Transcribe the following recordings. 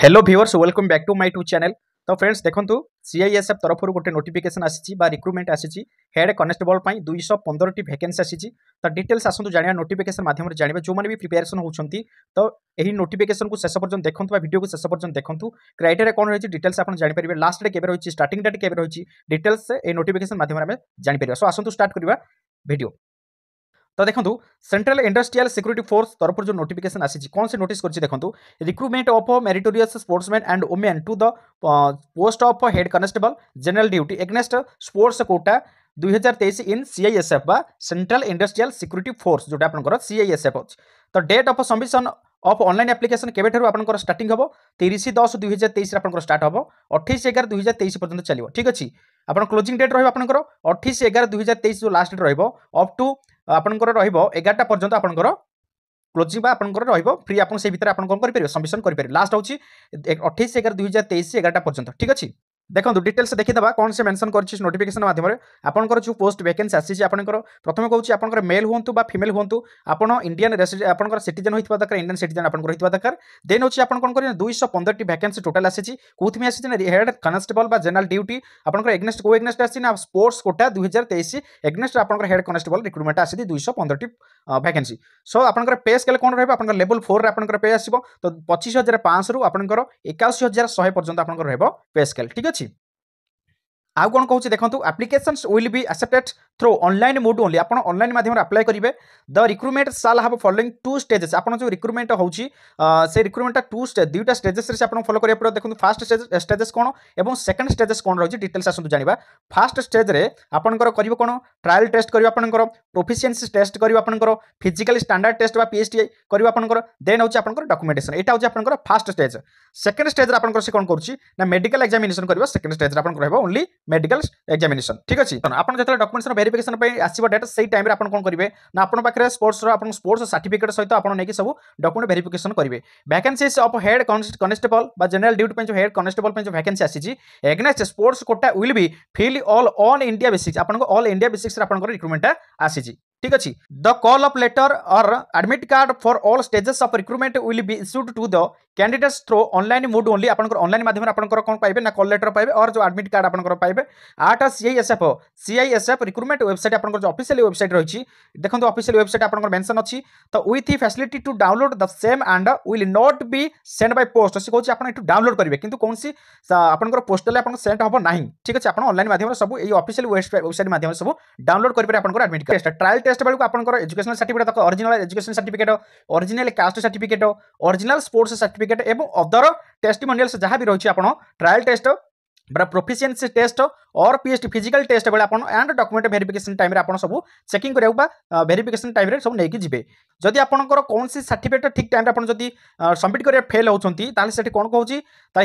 hello viewers welcome back to my to channel তো friends দেখন্তু CISF তরফর গোটে নোটিফিকেসন আসিছি বা রিক্রুটমেন্ট আসিছি হেড কনস্টেবল পাই দুইশহ পনেরোটি ভ্যাকেন্সি আসিছি তো ডিটেলস আসন্তু জানিবা নোটিফিকেসন মাধ্যমে জানিবে যোনে বি প্রিপারেসন হচ্ছন্তি তো এই নোটিফিকেসন কু শেষ পর্যন্ত দেখন্তু বা ভিডিও কু শেষ পর্যন্ত দেখন্তু ক্রাইটেরিয়া কোন রয়েছে ডিটেলস আপন জানি পারিবে লাস্ট ডে কেবে রয়েছে স্টার্টিং ডেট কেবে রয়েছে ডিটেলস এই নোটিফিকেসন মাধ্যমে আমি জানি পারিবা সো আসন্তু স্টার্ট করিবা ভিডিও तो देखो सेन्ट्राल इंडस्ट्रियाल सिक्यूरी फोर्स तरफ जो नोटिकेसन आई कौन से नोट कर देखो recruitment of meritorious sportsman and women to the post of head constable general duty against sports quota तेईस इन सीआईएसएफ बा सेंट्रल इंडस्ट्रियल सिक्यूरी फोर्स जो सीआईएसएफ अच्छे तो date of submission of online application केवे आपर start हे तीस दस दुई हजार तेईस आप स्टार्ट हम अठाई एगार दुई हजार तेईस पर्यटन चलो ठीक अच्छे आप क्लोजिंग डेट रहा आप अठाई एगार दुई हजार तेईस जो लास्ट डेट अफ टू আপনার রহব এগারটা পর্যন্ত আপনার ক্লোজিং বা আপনার রহব ফ্রি আপনার সেই ভিতরে আপনার কম করে সবমিশন করে লাস্ট হচ্ছে অঠেইশ এগার দুই হাজার তেইশ এগারটা পর্যন্ত ঠিক আছে দেখুন ডিটেলস দেখিদেবা কোণ সে মেনশন করছি নোটিফিকেসন মাধ্যমে আপনার যে পোস্ট ভ্যাকেন্সি আসছে আপনার প্রথমে কৌছি আপনার মেল হুম বা ফিমেল হুম আপনার ইন্ডিয়ান আপনার সিটিজেন হয়ে দরকার ইন্ডিয়ান সিটিজেন আপনার হয়ে দরকার দেন হচ্ছে আপনার কোণ করেন দুইশহ পনেরটি ভ্যাকেন্সি টোটাল আসছে কোথায় আসছে না হেড কনস্টেবল বা জেনারেল ডিউটি আপনার এগনেস্ট কেউ এগনেস্ট আসছে না স্পোর্টস কোটা দুই হাজার তেইশ এগনেস্ট আপনার হেড কনস্টেবল রিক্রুটমেন্ট আসছে দুইশহ পনেরটি ভ্যাকেন্সি সো আপনার পে স্কেল কোণ রহব আপনার লেভেল ফোর্রে আপনার পে আসব তো পঁচিশ হাজার পাঁচশহ আপনার একাশি হাজার শহে পর্যন্ত আপনার রহব পে স্কেল ঠিক আছে ଆଉ କ'ଣ କହୁଛି ଦେଖନ୍ତୁ applications will be accepted through online mode only आप अनलाइन मध्यम आप्लाय करेंगे the recruitment shall have following two stages आप जो रिक्रुटमेंट हो से रिक्रुटमेंटा टू दुईटा स्टेजेस आप फलो करा देखते फास्ट स्टेजेस कौन और सेकेंड स्टेजेस कौन रही डिटेल्स आसतु जाना फास्ट स्टेज्रे आपंकर कर कौन ट्राएल टेस्ट कर आपंकर प्रोफिसीएसी टेस्ट कर आपंकर फिजिकाल स्टाडार्ड टेस्ट बा पीएचटी कर आपंकर देन हूँ आपंकर डकुमेंटेसन यहाँ हूँ आपंकर फास्ट स्टेज सेकेंड स्टेज्रे आपंकर से कौन करुच्ची मेडिकल एक्जामेसन कर सेकेंड स्टेज्रे आपंकर ओनली मेडिकल एक्जामेसन ठीक अच्छे आप जो डकुमेंटेसन भेरी क्वाफिकेसन आसो डेटा सही टाइम में कौन करेंगे ना आप पाखे स्पोर्ट्स आप स्पोर्ट्स सर्टिफिकेट सहित आप सब डकुमेंट भेरिफिकेसन करेंगे vacancies of head constable general duty जो हेड कनेस्टेबल जो भैकेन्सी आसी against sports quota will be fill all all India basis आपको इंडिया बेसिक्स रिक्रुटमेंट रिक्रुटमेंटा आसी ठीक अच्छी the call of letter or admit card for all stages of recruitment will be issued to the candidates through online mode only online मध्यम कौन पाए ना कल लेटर पाए और जो आडमिट कार्ड आप at C S F C I S F recruitment website आप अफिसील वेबसाइट रही देखो अफिसील वेबसाइट आप मेनसन अच्छी तो with the facility to download the same and will not be sent by post से कहते हैं आपको डाउनलोड करेंगे कि कौन आप पोस्टल आप सेंड हम ना ठीक है आपको अनलाइन मध्यम सब ये अफिसील वेबसाइट मध्यम सब डाउनलोड करेंगे आपको आडमिट कार्ड ट्राएल ଟେଷ୍ଟ ବେଳକୁ ଆପଣଙ୍କର ଏଜୁକେସନାଲ ସାର୍ଟିଫିକେଟ୍ ତାଙ୍କ original education certificate original caste certificate original sports certificate ଏବଂ ଅଦର ଟେଷ୍ଟିମୋନିଆଲ୍ସ ଯାହା ବି ରହିଛି ଆପଣ ଟ୍ରାଏଲ୍ ଟେଷ୍ଟ बड़ा प्रोफिसीएसी टेस्ट और पीएचडी फिजिकाल टेस्ट बेले आप एंड डॉक्यूमेंट भेरिफिकेसन टाइम आप सब चेकिंग करा भेरिफिकेसन टाइम सब नहीं जाए जदि आपंकर कौन सार्टिफिकेट ठीक टाइम आप जब सबमिट कर फेल होती से कौन कौन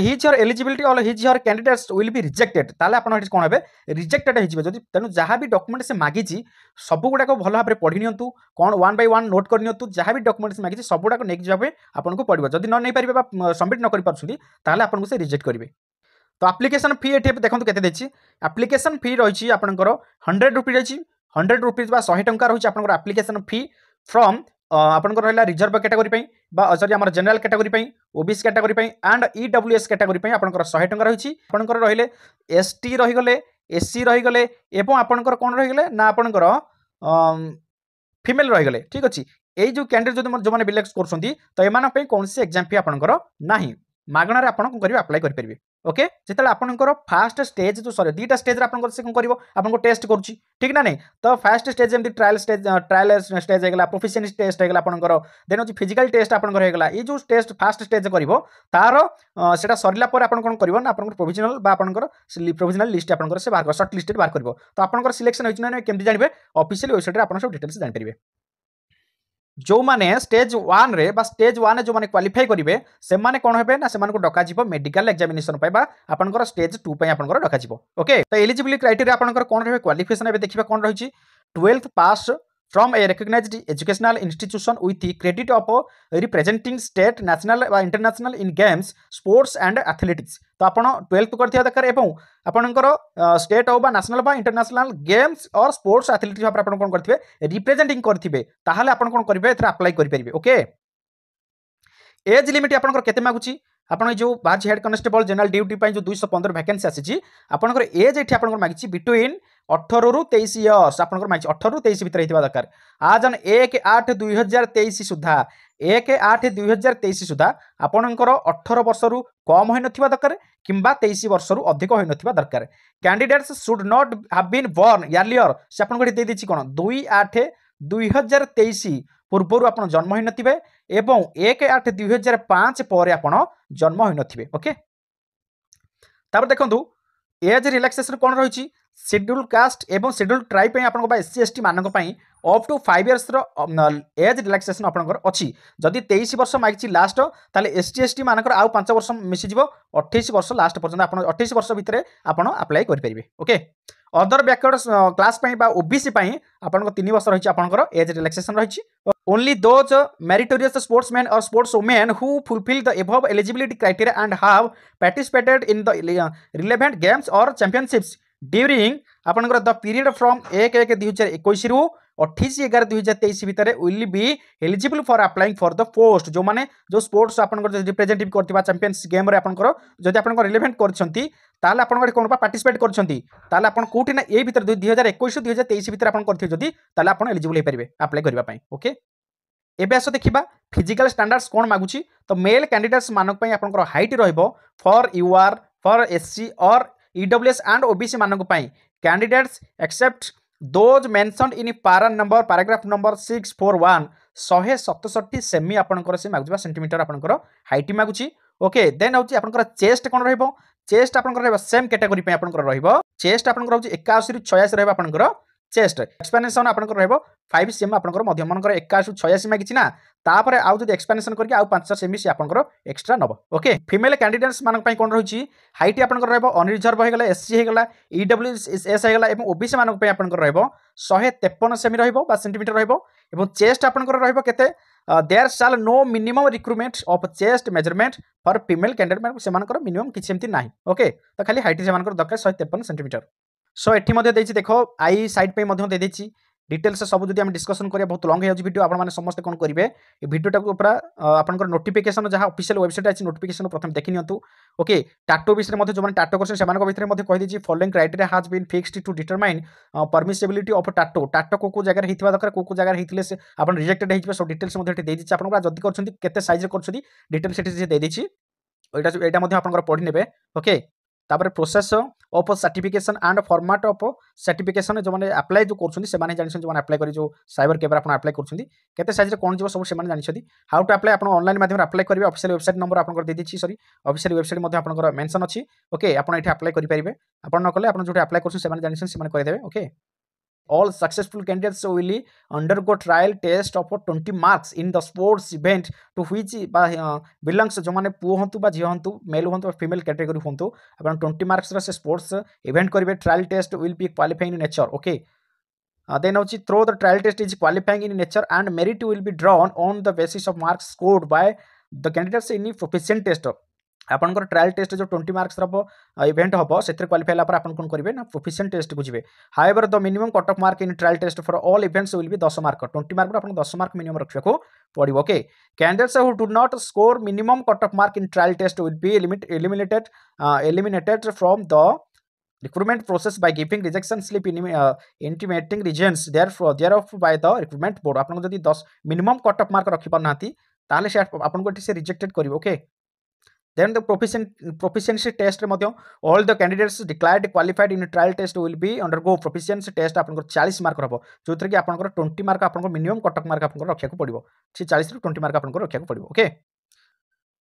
हिज हर एलिजिबिलिट और his her candidates will be rejected आपड़ कौन हे रिजेक्टेड हो तेणु जहाँ भी डॉक्यूमेंट से सब सबूक भल भाव में पढ़ी निंतु कौन वन बै वन नोट कर जहाँ भी डॉक्यूमेंट से मागिची सबूक नहीं जाए आपको पड़ा जब नहीं पारे सबमिट नक पार्टी आपको से रिजेक्ट करेंगे তো আপ্লিকেসন ফি এটি দেখুন কেতে দিয়েছি আপ্লিকেসন ফি রয়েছে আপনার হন্ড্রেড রুপি রয়েছে হন্ড্রেড রুপিজ বা শহে টঙ্কা রয়েছে আপনার আপ্লিকেসন ফি ফ্রম আপনার রহলা রিজর্ভ ক্যাটেগোরি বা সরি আমার general category OBC category and EWS category আপনার শহে টঙ্কা রয়েছে আপনার রহলে এসটি রহিগলে এসসি রহিগলে এবং আপনার কোণ রহিগলে না আপনার ফিমেল রহিগলে ঠিক আছে এই যে ক্যান্ডিডেট যদি যে বিলেক্ট করছেন তো এমন কৌশি এক্সাম ফি আপনার না মাগণার আপনার কম করবে আপ্লাই করে ওকে ଯେତେବେଳେ ଆପଣଙ୍କର ଫାଷ୍ଟ ଷ୍ଟେଜ୍ ଯେଉଁ ସରି ଦୁଇଟା ଷ୍ଟେଜ୍ରେ ଆପଣଙ୍କର ସେ କ'ଣ କରିବ ଆପଣଙ୍କୁ ଟେଷ୍ଟ କରୁଛି ଠିକ୍ ନା ନାହିଁ ତ ଫାଷ୍ଟ ଷ୍ଟେଜ୍ ଯେମିତି ଟ୍ରାଏଲ୍ ଷ୍ଟେଜ୍ ଟ୍ରାଏଲ୍ ଷ୍ଟେଜ୍ ହେଇଗଲା ପ୍ରୋଫିସିଏନ୍ସି ଟେଷ୍ଟ ହେଇଗଲା ଆପଣଙ୍କର ଦେନ୍ ହେଉଛି ଫିଜିକାଲ୍ ଟେଷ୍ଟ ଆପଣଙ୍କର ହେଇଗଲା ଏଇ ଯେଉଁ ଟେଷ୍ଟ ଫାଷ୍ଟ ଷ୍ଟେଜ୍ କରିବ ତାର ସେଟା ସରିଲା ପରେ ଆପଣ କ'ଣ କରିବ ନା ଆପଣଙ୍କର ପ୍ରୋଭିଜନାଲ୍ ବା ଆପଣଙ୍କର ପ୍ରୋଭିଜନାଲ୍ ଲିଷ୍ଟ ଆପଣଙ୍କର ସେ ବାହାର ସର୍ଟ ଲିଷ୍ଟରେ ବାହାର କରିବ ତ ଆପଣଙ୍କର ସିଲେକ୍ସନ୍ ହୋଇଛି ନା କେମିତି ଜାଣିବେ ଅଫିସିଆଲି ୱେବସାଇଟ୍ରେ ଆପଣ ସବୁ ଡିଟେଲ୍ସ ଜାଣିପାରିବେ ଯେଉଁମାନେ ଷ୍ଟେଜ୍ ୱାନ୍ରେ ବା ଷ୍ଟେଜ୍ ୱାନ୍ରେ ଯେଉଁମାନେ କ୍ୱାଲିଫାଇ କରିବେ ସେମାନେ କ'ଣ ହେବେ ନା ସେମାନଙ୍କୁ ଡକାଯିବ ମେଡିକାଲ ଏକ୍ଜାମିନେସନ୍ ପାଇଁ ବା ଆପଣଙ୍କର ଷ୍ଟେଜ୍ ଟୁ ପାଇଁ ଆପଣଙ୍କର ଡକାଯିବ ଓକେ ତ ଏଲିଜିବିଲିଟି କ୍ରାଇଟେରିଆ ଆପଣଙ୍କର କ'ଣ ରହିବେ କ୍ୱାଲିଫିକେସନ୍ ଏବେ ଦେଖିବା କ'ଣ ରହିଛି twelfth pass from a recognized educational institution with the credit of representing state national বা international in games sports and athletics তো ଆପଣ 12th କରିଥିବା ଦରକାର ଏବଂ ଆପଣଙ୍କର ଷ୍ଟେଟ୍ ହଉ ବା ନ୍ୟାସନାଲ୍ ବା international games or sports athletics ଭାବରେ ଆପଣ କ'ଣ କରିଥିବେ ରିପ୍ରେଜେଣ୍ଟିଂ କରିଥିବେ ତାହେଲେ ଆପଣ କ'ଣ କରିବେ ଏଥିରେ ଆପ୍ଲାଏ କରିପାରିବେ ଓକେ ଏଜ୍ ଲିମିଟ୍ ଆପଣଙ୍କର କେତେ ମାଗୁଛି ଆପଣ ଏଇ ଯେଉଁ ବାହାରିଛି ହେଡ୍ କନଷ୍ଟେବଲ୍ ଜେନେରାଲ୍ ଡ୍ୟୁଟି ପାଇଁ ଯେଉଁ ଦୁଇଶହ ପନ୍ଦର ଭ୍ୟାକେନ୍ସି ଆସିଛି ଆପଣଙ୍କର ଏଜ୍ ଏଠି ଆପଣଙ୍କର ମାଗିଛି ବିଟୁଇନ୍ ଅଠରରୁ ତେଇଶ ଇୟର୍ସ ଆପଣଙ୍କର ମାଇନସ୍ ଅଠରରୁ ତେଇଶ ଭିତରେ ହେଇଥିବା ଦରକାର ଆଜ୍ ଅନ୍ ଏକ ଆଠ ଦୁଇ ହଜାର ତେଇଶ ସୁଦ୍ଧା ଏକ ଆଠ ଦୁଇ ହଜାର ତେଇଶ ସୁଦ୍ଧା ଆପଣଙ୍କର ଅଠର ବର୍ଷରୁ କମ୍ ହୋଇନଥିବା ଦରକାର କିମ୍ବା ତେଇଶ ବର୍ଷରୁ ଅଧିକ ହୋଇନଥିବା ଦରକାର candidates should not have been born earlier ସେ ଆପଣଙ୍କୁ ଏଠି ଦେଇଦେଇଛି କ'ଣ ଦୁଇ ଆଠ ଦୁଇ ହଜାର ତେଇଶ ପୂର୍ବରୁ ଆପଣ ଜନ୍ମ ହୋଇନଥିବେ ଏବଂ ଏକ ଆଠ ଦୁଇ ହଜାର ପାଞ୍ଚ ପରେ ଆପଣ ଜନ୍ମ ହୋଇନଥିବେ ଓକେ ତାପରେ ଦେଖନ୍ତୁ ଏଜ୍ ରିଲାକ୍ସେସନ୍ କ'ଣ ରହିଛି ସିଡ୍ୟୁଲ୍ କାଷ୍ଟ ଏବଂ ସିଡ୍ୟୁଲ୍ ଟ୍ରାଇବ୍ ପାଇଁ ଆପଣଙ୍କ ବା ଏସ୍ ସି ଏସ୍ ଟି ମାନଙ୍କ ପାଇଁ ଅପ୍ ଟୁ ଫାଇଭ୍ ଇୟର୍ସର ଏଜ୍ ରିଲାକ୍ସେସନ୍ ଆପଣଙ୍କର ଅଛି ଯଦି ତେଇଶ ବର୍ଷ ମାଗିଛି ଲାଷ୍ଟ ତାହେଲେ ଏସ୍ ଟି ଏସ୍ ଟି ମାନଙ୍କର ଆଉ ପାଞ୍ଚ ବର୍ଷ ମିଶିଯିବ ଅଠେଇଶ ବର୍ଷ ଲାଷ୍ଟ ପର୍ଯ୍ୟନ୍ତ ଆପଣ ଅଠେଇଶ ବର୍ଷ ଭିତରେ ଆପଣ ଆପ୍ଲାଏ କରିପାରିବେ ଓକେ ଅଦର ବ୍ୟାକୱାର୍ଡ କ୍ଲାସ୍ ପାଇଁ ବା ଓବିସି ପାଇଁ ଆପଣଙ୍କ ତିନି ବର୍ଷ ରହିଛି ଆପଣଙ୍କର ଏଜ୍ ରିଲାକ୍ସେସନ୍ ରହିଛି only those meritorious sportsman or sportswomen who fulfil the above eligibility criteria and have participated in the relevant games or championships during ଆପଣଙ୍କର ଦ ପିରିୟଡ଼ ଫ୍ରମ୍ ଏକ ଏକ ଦୁଇ ହଜାର ଏକୋଇଶରୁ ଅଠେଇଶ ଏଗାର ଦୁଇ ହଜାର ତେଇଶ ଭିତରେ will be eligible for applying for the post ଯେଉଁମାନେ ଯେଉଁ ସ୍ପୋର୍ଟସ୍ ଆପଣଙ୍କର ରିପ୍ରେଜେଣ୍ଟେଟିଭ୍ କରିଥିବା ଚାମ୍ପିୟନ୍ସ ଗେମ୍ରେ ଆପଣଙ୍କର ଯଦି ଆପଣଙ୍କ ରିଲେଭେଣ୍ଟ କରିଛନ୍ତି ତାହେଲେ ଆପଣଙ୍କର କ'ଣ ବା ପାର୍ଟିସିପେଟ୍ କରିଛନ୍ତି ତାହେଲେ ଆପଣ କେଉଁଠି ନା ଏଇ ଭିତରେ ଦୁଇ ହଜାର ଏକୋଇଶ ଦୁଇ ହଜାର ତେଇଶ ଭିତରେ ଆପଣ କରିଥିବେ ଯଦି ତାହେଲେ ଆପଣ ଏଲିଜିବୁଲ୍ ହୋଇପାରିବେ ଆପ୍ଲାଏ କରିବା ପାଇଁ ଓକେ ଏବେ ଆସ ଦେଖିବା ଫିଜିକାଲ୍ ଷ୍ଟାଣ୍ଡାର୍ଡସ୍ କ'ଣ ମାଗୁଛି ତ ମେଲ୍ କ୍ୟାଣ୍ଡିଡେଟ୍ସ ମାନଙ୍କ ପାଇଁ ଆପଣଙ୍କର ହାଇଟ୍ ରହିବ for your for SC or EWS and OBC ମାନଙ୍କ ପାଇଁ candidates except those mention in para number paragraph number six four one ଶହେ ସତଷଠି ସେମି ଆପଣଙ୍କର ସେ ମାଗୁଥିବା ସେଣ୍ଟିମିଟର ଆପଣଙ୍କର ହାଇଟ୍ ମାଗୁଛି ଓକେ ଦେନ୍ ହେଉଛି ଆପଣଙ୍କର ଚେଷ୍ଟ କ'ଣ ରହିବ ଚେଷ୍ଟ ଆପଣଙ୍କର ରହିବ ସେମ୍ କ୍ୟାଟେଗୋରୀ ପାଇଁ ଆପଣଙ୍କର ରହିବ ଚେଷ୍ଟ ଆପଣଙ୍କର ହେଉଛି ଏକାଅଶୀରୁ ଛୟାଅଶୀ ରହିବ ଆପଣଙ୍କର চেস্ট এক্সপ্যানেসন আপনার রহব ফাইভ সিএম আপনার মধ্যমর একাশু ছয়াশি মাগিছি না তাপরে আউ যদি এক্সপ্যানেসন করি আউ পাঁচ সেমি সি আপনার এক্সট্রা নব ওকে ফিমেল ক্যান্ডিডেটস মান কোণ রয়েছে হাইট আপনার রহব অনরিজর্ভ হয়ে গেল এসসি হয়ে গেল ইডব্লু এস হয়ে গেল এবং ওবিসি মান আপনার রহব শহে তেপন সেমি রহব বা সেটিমিটর রহব এবং চেস্ট আপনার রহব কেতে there shall no minimum recruitment of chest measurement for female candidate সে মিনিমম কিছু এমতি না ওকে তো খালি হাইট সে দরকার শহে তেপন সেটিমিটর সো এটি দেখি দেখ আই সাইড পাই দিয়েছি ডিটেলস সব যদি আমি ডিসকসন করিয়া বহুত লং হয়ে যাচ্ছে ভিডিও আপনার সমস্ত কোণ করবে এই ভিডিওটা পুরা আপনার নোটিফিকেসন যা অফিসিয়াল ওয়েবসাইট আছে নোটিফিকেসন প্রথমে দেখি নিউ ওকে টাটো বিষয়ে মধ্যে যে টাটো করছেন সে ভিতরে কহিদি following criteria has been fixed to determine permissibility of tattoo tattoo কেউ কেউ জায়গায় হয়ে দরকার কেউ কেউ জায়গায় হয়ে আপনার রিজেক্টেড হয়ে সব ডিটেলস এটি দিয়েছি আপনার যদি করছেন কেতে সাইজের করছেন ডিটেলস এটি দিয়ে দিয়েছি এটা এটা আপনার পড়ি নেবে ওকে তাপরে process of certification and format of certification যে আপ্লাই যে করছেন সে জাঁচান যে আপ্লাই করে যে সাইবর ক্যাবের আপনার আপ্লাই করছেন কেতে সাইজে কোণ যাব সব সে জাঁচান হাউ টু আপ্লাই আপনার অনলাইন মাধ্যমে আপ্লাই করবে অফিসিয়াল ওয়েবসাইট নম্বর আপনার দিয়েছি সরি অফিসিয়াল ওয়েবসাইট মধ্যে আপনার মেনশন অছি ওকে আপনার এটি আপ্লাই করে পারবে আপনার নকলে আপনার যেটা আপ্লাই করছেন সে জাঁচান সে করে দেবে ওকে all successful candidates will undergo trial test of 20 marks in the sports event to which uh, belongs जो मैंने पुओ हूँ झी हूँ मेल हूँ फिमेल कैटेगरी हूँ आप ट्वेंटी मार्क्स से स्पोर्ट्स इवेंट करेंगे trial test will be qualifying in nature okay then through the trial test is qualifying in nature and merit will be drawn on the basis of marks scored by the candidates in proficient test ଆପଣଙ୍କର trial test ଯେଉଁ twenty ମାର୍କସର event ହେବ ସେଥିରେ qualify ହେଲା ପରେ ଆପଣ କ'ଣ କରିବେ ନା ପ୍ରୋଫିସିଏଣ୍ଟ ଟେଷ୍ଟକୁ ଯିବେ ହାଇବର the minimum cut off mark in trial test for all events will be ଦଶ ମାର୍କ ଟ୍ୱେଣ୍ଟି ମାର୍କରୁ ଆପଣଙ୍କୁ ଦଶ ମାର୍କ ମିନିମମ୍ ରଖିବାକୁ ପଡ଼ିବ okay candidates who do not score minimum cut off mark in trial test will be eliminated eliminated from the recruitment process by giving rejection slip uh, intimating reasons therefore thereof by the recruitment board আপনারা যদি 10 minimum caught of mark রাখি পার নাহাতি তাহলে সে আপনাকে এটি সে rejected করিব ওকে Then the proficiency test all the candidates declared qualified in trial test will be undergo proficiency test আপনার চাশ mark হব যেটা কি আপনার টোয়েন্টি মার্ক আপনার মিনিমম কটক মার্ক আপনার রক্ষা পড়ব সে চাশ রু টোয়েন্টি মার্ক আপনার রক্ষা পড়ব ওকে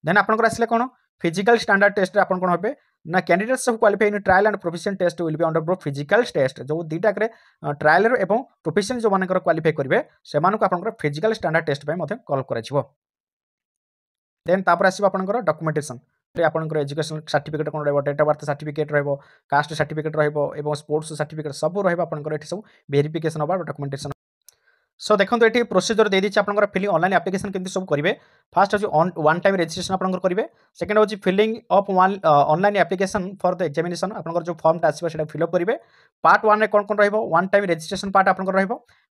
দেন আপনার আসলে কোণ ফিজিক্যাল স্ট্যান্ডার্ড টেস্টে আপনার কোণ হবে না ক্যান্ডিডেটস সব qualify in trial and proficiency test will be undergo physical test যে দুইটাকে ট্রায়াল এবং প্রোফেসন যে কোয়ালিফাই করবে সে আপনার ফিজিক্যাল স্ট্যান্ডার্ড টেস্ট কল করা দেন তাপরে আসবে আপনার ডকুমেন্টেসন আপনার এজুকেশন সার্টিফিকেট কোণ রহব ডেট অফ বার্থ সার্টিফিকেট রহব কাস্ট সার্টিফিকেট রহব এবং স্পোর্টস সার্টিফিকেট সবু রহব আপনার এটি সব ভেরিফিকেসন বা ডকুমেন্টেসন সো দেখুন এটি প্রোসিজর দিয়ে দিচ্ছে আপনার ফিলিং অনলাইন আপ্লিকেশন কিন্তু সব করবে ফার্স্ট হচ্ছে ওয়ান টাইম রেজিস্ট্রেসন আপনার করবে সেকেন্ড হচ্ছে filling of one online application for the examination আপনার যে ফর্মটা আসবে সেটা ফিল আপ করবে পার্ট ওয়ানে কোণ কোণ রহব ওয়ান টাইম রেজিস্ট্রেসন পার্ট আপনার রহব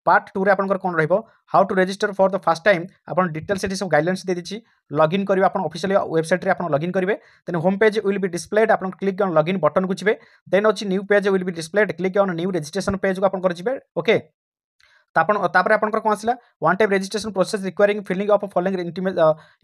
পার্ট টুরে আপনার কোণ রহব how to register for the first time আপনার ডিটেলস এটি সব গাইডলাইন্স দিয়ে দিচ্ছি লগ ইন করবে আপনার অফিসিয়াল ওয়েবসাইটে আপনার লগ ইন করবে then home page will be displayed আপনার ক্লিক অন লগ ইন বটনকু যাবে দেন অছি new page will be displayed click on new registration পেজকু আপনার যাবে ওকে তাপরে আপনার কোণ আসলা one time registration process requiring filling of following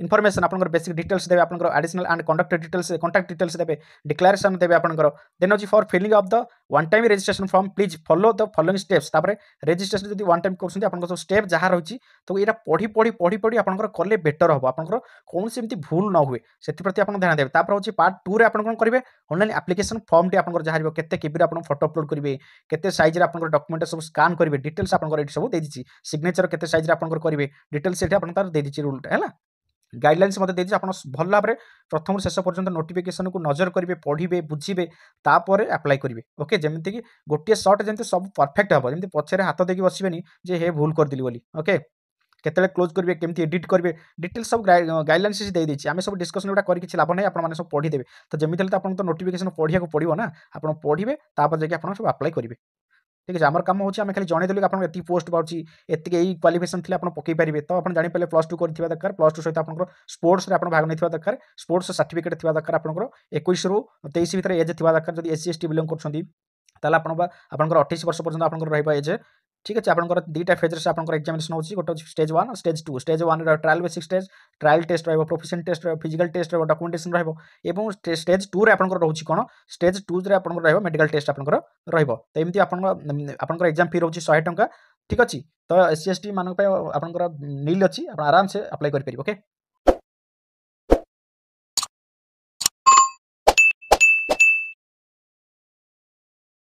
information আপনার বেসিক ডিটেলস দেবে আপনার additional and contact details contact details দেবে ডিক্লারেসন দেবে আপনার দেন হচ্ছে for filling of the one time registration form please follow the following steps তাপরে registration যদি one time করছেন আপনার সব স্টেপ যা রয়েছে তো এটা পড়ি পড়ি পড়ি পড়ি আপনার কলে বেটর হব আপনার কৌশি এমনি ভুল ন হুয়ে সেপ্রতি আপনার ধ্যান দেবে তাপরে হচ্ছে পার্ট টু রে আপনার কোণ করবে অনলাইন আপ্লিকেশন ফর্মটি আপনার যা রহব কেতে কেবি আপনার ফটো অপলোড করবে কেতে সাইজের আপনার ডকুমেন্ট সব স্কান করবে ডিটেলস আপনার এটি সব দিয়ে সিগনেচর কেতে সাইজের আপনার করবে ডিটেলস সেটি আপনার তার দিয়ে রুলটা হ্যাঁ গাইডলাইন্স মধ্যে দিয়েছি আপনার ভাল ভাবে প্রথম শেষ পর্যন্ত নোটিফিকেসন কু নজর করবে পড়বে বুঝবে তাপরে আপ্লাই করবে ওকে যেমিকি গোটিয়ে সর্ট যেমন সব পরফেক্ট হব যেমন পছরে হাত দিয়ে বসবেনি যে হে ভুল করেদি বলে ওকে কেতবে ক্লোজ করবে কেমি এডিট করবে ডিটেলস সব গাইডলাইন্স দিয়েছি আমি সব ডিসকসন গুলা করি কিছু লাভ নাই আপনার সব পড়িদেবে তো যেমি হলে তো আপনার তো নোটিফিকেসন পড়া পড়ব না আপনার পড়বে তাপরে যাই আপনার সব আপ্লাই করবে ঠিক আছে আমার কাম হচ্ছে আমি খালি জনাই দেলি আপনার এত পোস্ট পাচ্ছি এত এই କ୍ୱାଲିଫିକେସନ୍ ଥିଲେ ଆପଣ ପକାଇ ପାରିବେ ତ ଆପଣ ଜାଣିପାରିଲେ ପ୍ଲସ୍ ଟୁ କରିଥିବା ଦରକାର ପ୍ଲସ୍ ଟୁ ସହିତ ଆପଣଙ୍କର ସ୍ପୋର୍ଟସରେ ଆପଣ ଭାଗ ନେଇଥିବା ଦରକାର ସ୍ପୋର୍ଟସ ସାର୍ଟିଫିକେଟ୍ ଥିବା ଦରକାର ଆପଣଙ୍କର ଏକୋଇଶରୁ ତେଇଶ ଭିତରେ ଏଜ୍ ଥିବା ଦରକାର ଯଦି S C S T belong କରୁଛନ୍ତି ତାହେଲେ ଆପଣ ବା ଆପଣଙ୍କର ଅଠେଇଶ ବର୍ଷ ପର୍ଯ୍ୟନ୍ତ ଆପଣଙ୍କର ରହିବ ଏଜ୍ ঠিক আছে আপনার দুইটা ফেজরে আপনার এক্সামিনেসন হচ্ছে গোটে stage one stage two stage one trial basic stage trial test রহব প্রফেসন টেস্ট রহব ফিজিক্যাল টেস্ট রহব ডকুমেন্টেসন রহব এবং স্টেজ টুরে আপনার রয়েছে কোণ স্টেজ টুরে আপনার রহব মেডিকাল টেস্ট আপনার রহব তো এমনি আপনার আপনার এক্সাম ফি রয়েছে শহে টঙ্কা ঠিক আছে তো এস ସି ଏସ୍ ଟି ମାନଙ୍କ ପାଇଁ ଆପଣଙ୍କର ମିଲ୍ ଅଛି ଆପଣ ଆରାମସେ ଆପ୍ଲାଏ କରିପାରିବେ ଓକେ